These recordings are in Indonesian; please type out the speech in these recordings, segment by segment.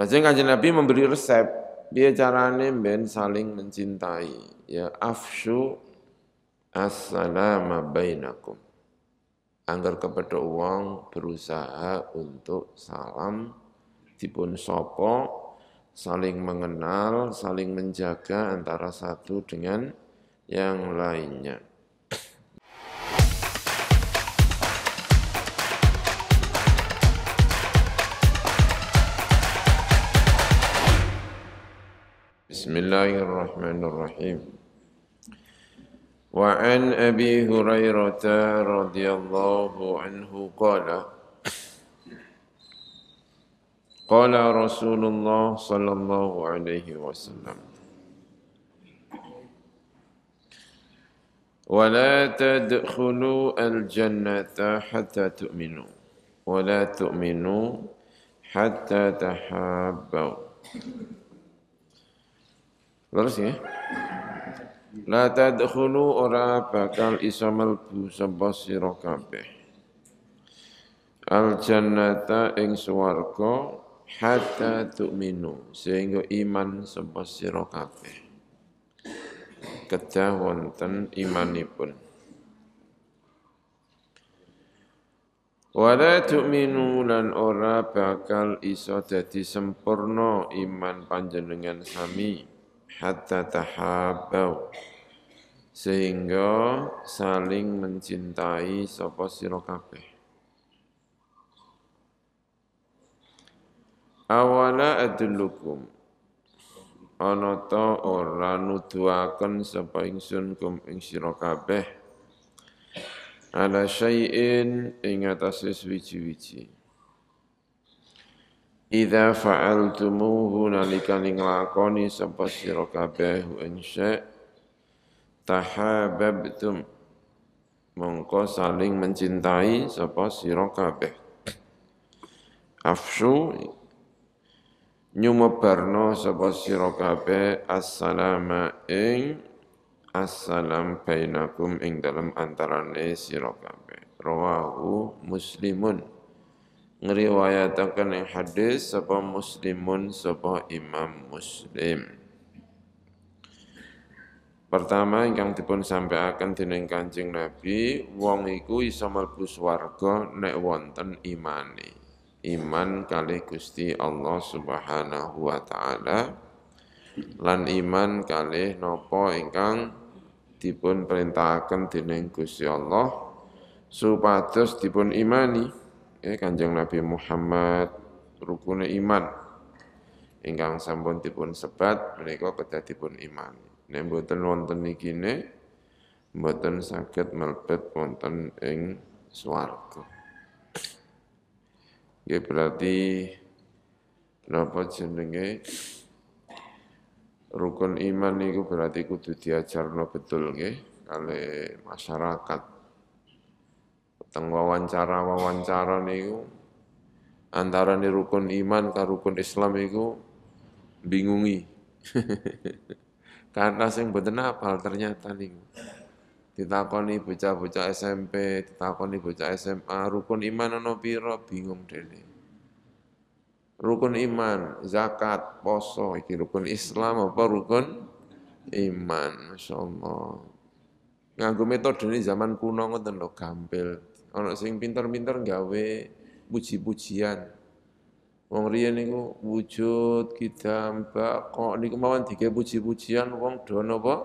Lajeng kanjeng Nabi memberi resep, dia carane ben saling mencintai. Ya afshu assalamu bainakum. Anggar kepada uang berusaha untuk salam dipun sopo saling mengenal, saling menjaga antara satu dengan yang lainnya. بسم الله الرحمن الرحيم وعن أبي هريرة رضي الله عنه قال قال رسول الله صلى الله عليه وسلم ولا تدخلوا الجنة حتى تؤمنوا ولا تؤمنوا حتى تحابوا Leres ya? La tadkhulu ora bakal iso melbu sapa sira kabeh. Al jannata ing swarga hatta tu'minu sehingga iman sapa sira kabeh. Kedah wonten imanipun. Wala tu'minu lan ora bakal iso dadi sempurna iman panjenengan sami hatta tahabau sehingga saling mencintai sapa sira kabeh awala adullukum ana ta ora nuduhaken sapa ingsun kum ing sira kabeh ala syai'in ing atase suwi-wiji Idza fa'altumuhu nalika nglakoni sapa sira kabeh insya tahabbtum mongko saling mencintai sapa sira kabeh afshu nyumabarno sapa sira kabeh assalama ing assalam bainakum ing dalam antarane sira kabeh rawahu muslimun ngriwayatakan yang hadis sapa muslimun sapa imam muslim Pertama ingkang dipun sampaikan dening Kanjeng Nabi, wong iku iso mlebu swarga nek wonten imani. Iman kali Gusti Allah Subhanahu wa taala lan iman kali nopo ingkang dipun perintahkan dening Gusti Allah supados dipun imani. Ini eh, Kanjeng Nabi Muhammad rukun iman ingkang sampun dipun sebat menika kedadipun iman nek mboten wonten nikine mboten saged melebet wonten ing swarga ya berarti napa jenenge rukun iman niku berarti kudu diajarno betul nggih kali masyarakat Teng wawancara-wawancara niku antara nih rukun iman ke rukun Islam itu bingungi. Karena sing betul hafal ternyata niku. Ditakoni bocah-bocah SMP, ditakoni bocah SMA, rukun iman ono piro bingung dene. Rukun iman, zakat, poso, iki rukun Islam apa rukun iman, masyaallah Allah. metode ini zaman kuno ngoten lho gampil. Anak sing pinter-pinter gawe puji-pujian. Wong riyen niku wujud kita mbak kok niku mawon tiga puji-pujian wong do napa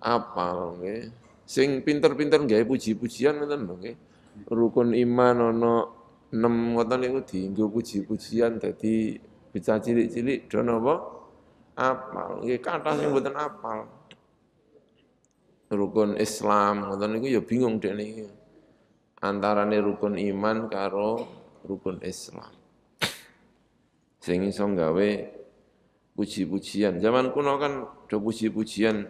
apal nggih. Sing pinter-pinter gawe puji-pujian ngoten lho nggih. Rukun iman ono enam ngoten niku dienggo puji-pujian dadi bisa cilik-cilik do napa apal nggih kathah sing mboten apal. Rukun Islam ngoten niku ya bingung dhek niku antarane rukun iman karo rukun Islam. Sing iso gawe puji-pujian. Zaman kuno kan do puji-pujian.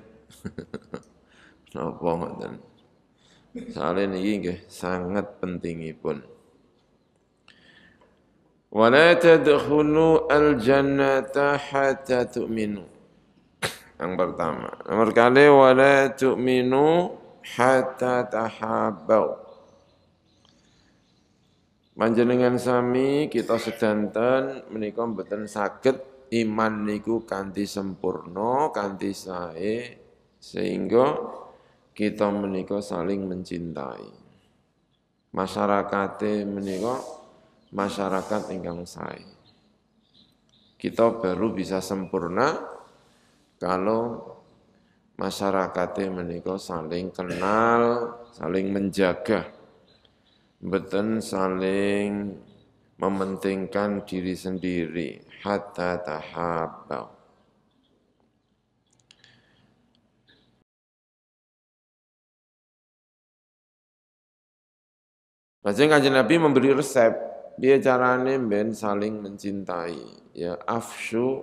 Napa ngoten? Soale niki nggih sangat pentingipun. Wala tadkhulu al-jannata hatta tu'minu. Yang pertama. Nomor kali wala tu'minu hatta tahabbau. Panjenengan sami kita sedanten menika mboten saged iman niku kanthi sempurna, kanthi sae sehingga kita menika saling mencintai. Masyarakate menika masyarakat ingkang sae. Kita baru bisa sempurna kalau masyarakatnya menikah saling kenal, saling menjaga beten saling mementingkan diri sendiri hatta tahabba Lajeng kanjeng Nabi memberi resep dia carane ben saling mencintai ya afshu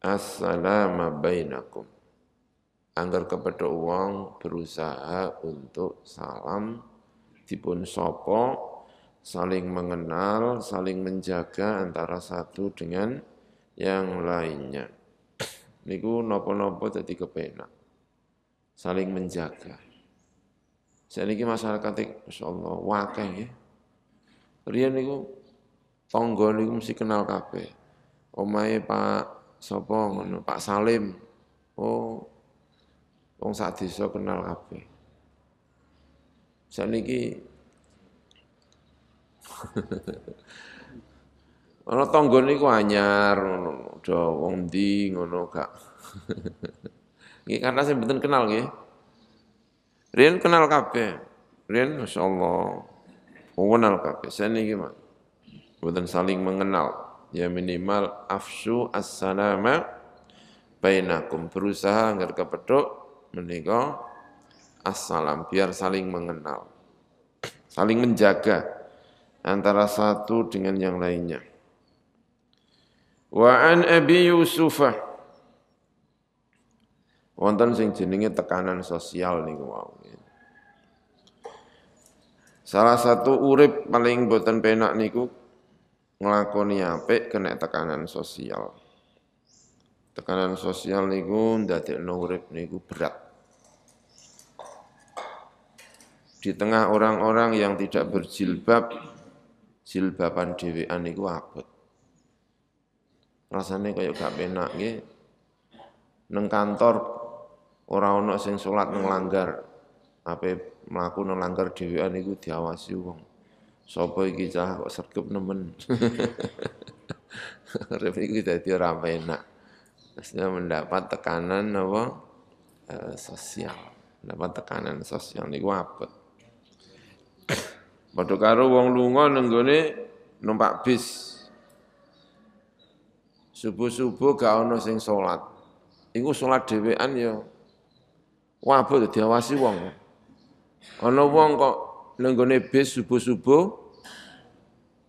assalamu bainakum. Anggar kepada uang berusaha untuk salam dipun Sopo saling mengenal, saling menjaga antara satu dengan yang lainnya. Niku nopo-nopo jadi kepenak. Saling menjaga. Saya niki masyarakat Masya Allah, wakil ya. Rian niku tonggo niku mesti kenal kabeh. Omai Pak Sopong, Pak Salim. Oh, wong sak desa kenal kabeh. Saniki ana tangga niku anyar do wong ndi ngono gak. Nggih karena saya mboten kenal nggih. Rian kenal kabeh. Rian masyaallah. Kenal kabeh. Saya niki mah mboten saling mengenal. Ya minimal afsu as-salama bainakum berusaha agar kepethuk menika assalam, biar saling mengenal, saling menjaga antara satu dengan yang lainnya. Wa an Abi Yusufah wonten sing jenenge tekanan sosial niku wau. Salah satu urip paling boten penak niku nglakoni apik kena tekanan sosial. Tekanan sosial niku ndadekno urip niku berat. di tengah orang-orang yang tidak berjilbab jilbaban Ani iku abot rasanya kayak gak enak ya. neng kantor orang-orang orang sing salat apa ape melaku nglanggar Ani iku diawasi wong sapa iki cah kok serkep nemen Rep tadi dadi ora enak. Maksudnya mendapat tekanan apa? Eh, sosial. Mendapat tekanan sosial niku abot. Padha karo wong lunga nenggone numpak bis. Subuh-subuh gak ana sing salat. Iku salat dhewean ya wabah diawasi wong. Ana wong kok nenggone bis subuh-subuh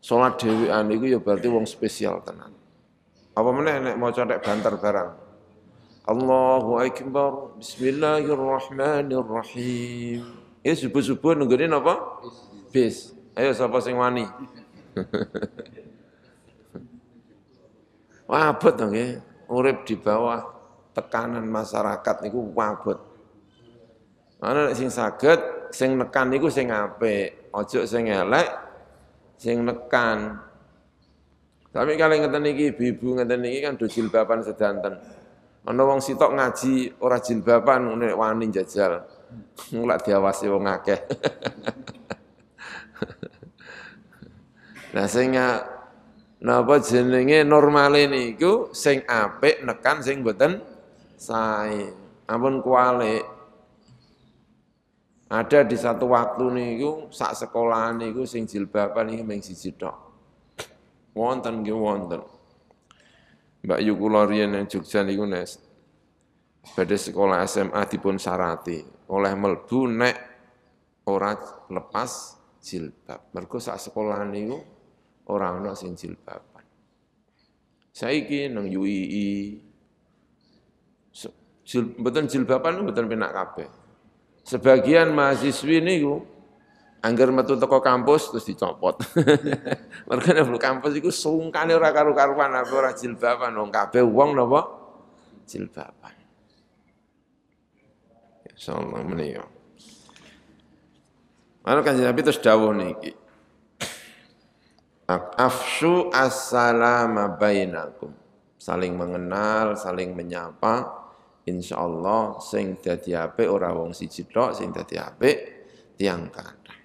salat dhewean iku ya berarti wong spesial tenan. Apa meneh nek maca nek banter barang. Allahu akbar. Bismillahirrahmanirrahim. Ya subuh-subuh nenggone napa? Bis bis. Ayo sapa sing wani. wabot to nggih, ya. urip di bawah tekanan masyarakat niku wabot. Ana sing saged, sing nekan niku sing apik, aja sing elek, sing nekan. Tapi kalau ngeten iki ibu ngeten nih kan do jilbaban sedanten. Ana wong sitok ngaji ora jilbaban ngene wani jajal. ngulak diawasi wong akeh. Nah sing napa jenenge normal ini, ku sing apik nekan sing boten sae. Ampun kualik. Ada di satu waktu niku sak sekolah niku sing jilbaban niku mung siji tok. Wonten nggih wonten. Mbak Yuku yang yang Jogja niku nes Pada sekolah SMA dipun sarati oleh melbu nek ora lepas jilbab. Mergo sak sekolah niku orang ana sing jilbaban. Saiki nang UII jil, mboten jilbaban mboten penak kabeh. Sebagian mahasiswi niku angger metu teko kampus terus dicopot. Mergo nek kampus iku sungkane ora karu-karuan apa ora jilbaban wong kabeh wong napa jilbaban. Ya, insyaallah menika. Mana kan Nabi terus dawuh niki. Afsu assalama bainakum saling mengenal saling menyapa insyaallah sing dadi apik ora wong siji tok sing dadi apik tiang kathah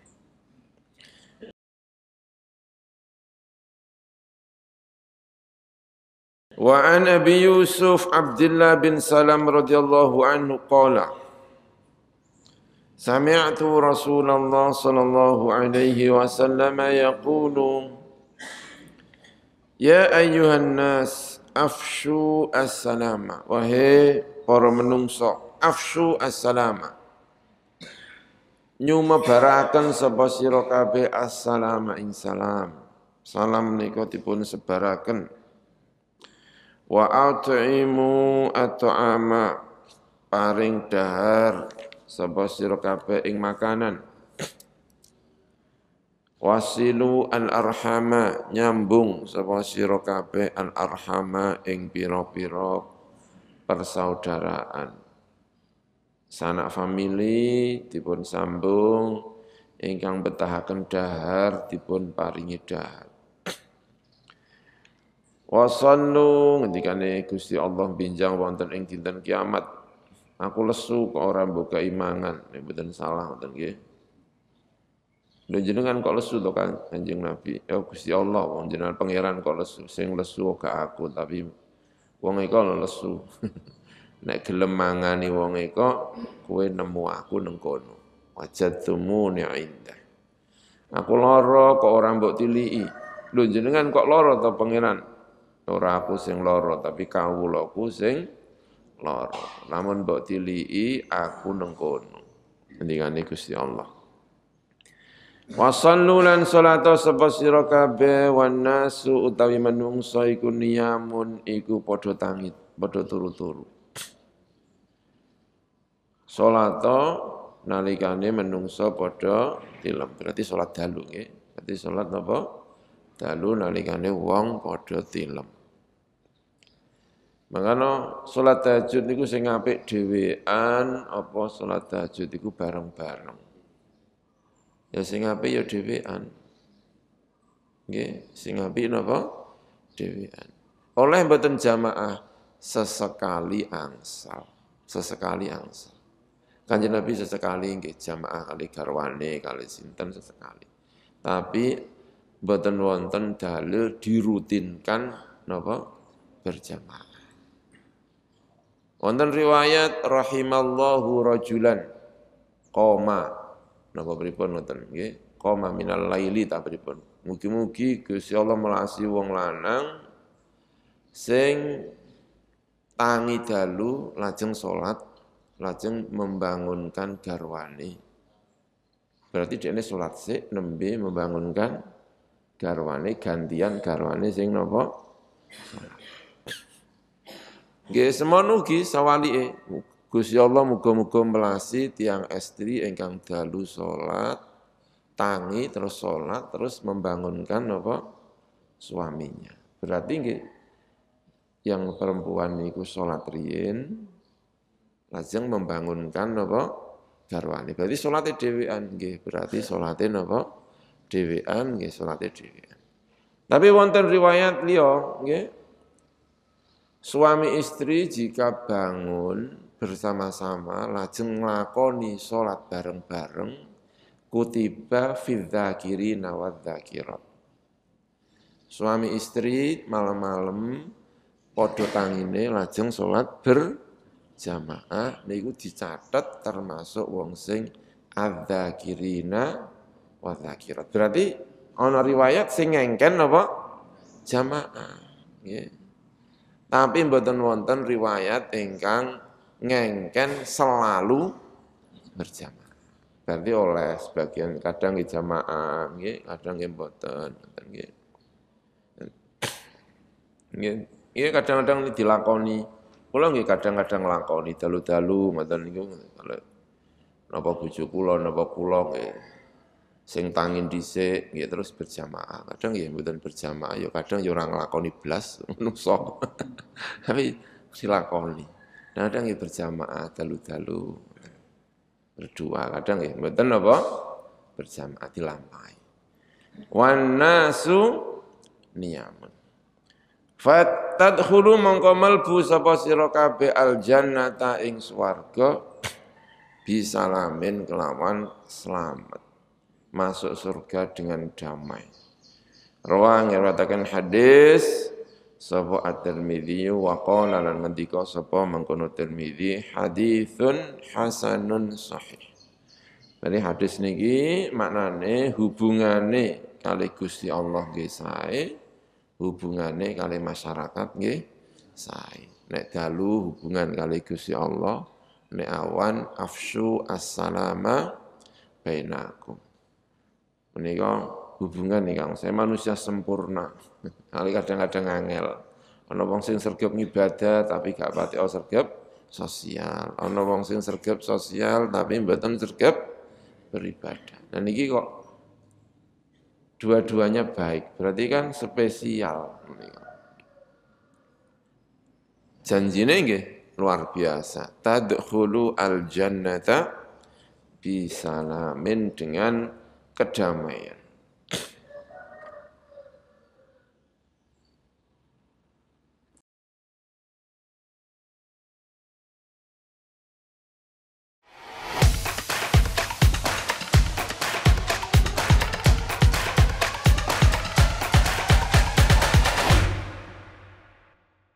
Wa an Abi Yusuf Abdullah bin Salam radhiyallahu anhu qala Sami'tu Rasulullah sallallahu alaihi wasallam yaqulu Ya ayuhan nas afshu as-salama. Wahai para menungso, afshu as-salama. Nyuma barakan sapa sirokabe as-salama insalam salam. Salam menika sebarakan Wa at'imu at'ama paring dahar sapa sirokabe ing makanan wasilu al arhama nyambung sapa sira kabeh al arhama ing pira-pira persaudaraan sanak famili dipun sambung ingkang betahaken dahar dipun paringi dahar wasallu ngendikane Gusti Allah binjang wonten ing dinten kiamat aku lesu kok ora mbuka imangan mboten salah wonten nggih Lho jenengan kok lesu to kan Kanjeng Nabi. Ya Gusti Allah wong jenengan pangeran kok lesu sing lesu ke aku tapi wong eko lesu. Nek gelem mangani wong eko kowe nemu aku neng kono. Wajadtumuni indah. Aku lara kok ora mbok tilii. Lho jenengan kok lara to pangeran? Ora aku sing lara tapi kawulaku sing lara. Namun mbok tilii aku neng kono. Ngendikane Gusti Allah. Wa sallu lan salata sapa sira kabeh wan nasu utawi manungsa iku niyamun iku padha tangit, padha turu-turu. Salata nalikane manungsa padha tilem, berarti salat dalu nggih. Berarti salat apa? Dalu nalikane wong padha tilem. Mengano salat tahajud niku sing apik dhewean apa salat tahajud iku bareng-bareng? Ya sing apik ya dhewean. Nggih, sing apik napa? Dhewean. Oleh mboten jamaah sesekali angsal. Sesekali angsal. Kanjeng Nabi sesekali nggih jamaah kali garwane kali sinten sesekali. Tapi mboten wonten dalil dirutinkan napa berjamaah. Wonten riwayat rahimallahu rajulan qoma Napa pripun ngoten nggih? Qoma minal laili ta pripun. Mugi-mugi Gusti Allah melasi wong lanang sing tangi dalu lajeng salat, lajeng membangunkan garwane. Berarti dia ini sholat sik nembe membangunkan garwane gantian garwane sing nopo, Nggih semono sawali e, Gusti Allah muga-muga melasi tiang estri engkang dalu salat, tangi terus salat terus membangunkan apa suaminya. Berarti nggih yang perempuan niku salat riyin lajeng membangunkan apa garwane. Berarti salate dhewean nggih, berarti salate napa dhewean nggih salate dhewean. Tapi wonten riwayat liya nggih suami istri jika bangun bersama-sama lajeng nglakoni salat bareng-bareng kutiba fidzakirina nawadzakirat suami istri malam-malam podo tangine lajeng salat berjamaah niku dicatat termasuk wong sing adzakirina wadzakirat berarti ana riwayat sing ngengken apa jamaah yeah. tapi mboten wonten riwayat ingkang ngengken selalu berjamaah. Berarti oleh sebagian kadang jamaah, nggih, kadang nggih boten, mboten nggih. Nggih, kadang-kadang dilakoni. Kula nggih kadang-kadang nglakoni dalu-dalu mata niku kalau napa bojo pulau, napa pulau, nggih. Sing tangin dhisik nggih terus berjamaah. Kadang ya mboten berjamaah, ya kadang orang ya ora nglakoni belas, nusok, Tapi silakoni. Nah, kadang ya berjamaah dalu-dalu berdua kadang ya betul apa berjamaah dilampai wan nasu niyamun hulu mongko bu sapa sirokabe al jannata ing swarga bisalamin kelawan selamat masuk surga dengan damai Ruang yang katakan hadis sapa at-Tirmidzi wa qala lan ngendika sapa mengkono Tirmidzi haditsun hasanun sahih. Jadi hadis niki maknane hubungane kali Gusti Allah nggih sae, hubungane kali masyarakat nggih sae. Nek dalu hubungan kali Gusti Allah, nek awan afsyu assalama bainakum. Menika hubungan nih Kang, saya manusia sempurna. Kali kadang-kadang angel. Ono wong sing sergap ibadah tapi gak pati oh sergap sosial. Ono wong sing sergap sosial tapi mboten sergap beribadah. Dan nah, ini kok dua-duanya baik. Berarti kan spesial. Janjinya nggih luar biasa. Tadkhulu al-jannata bisalamin dengan kedamaian.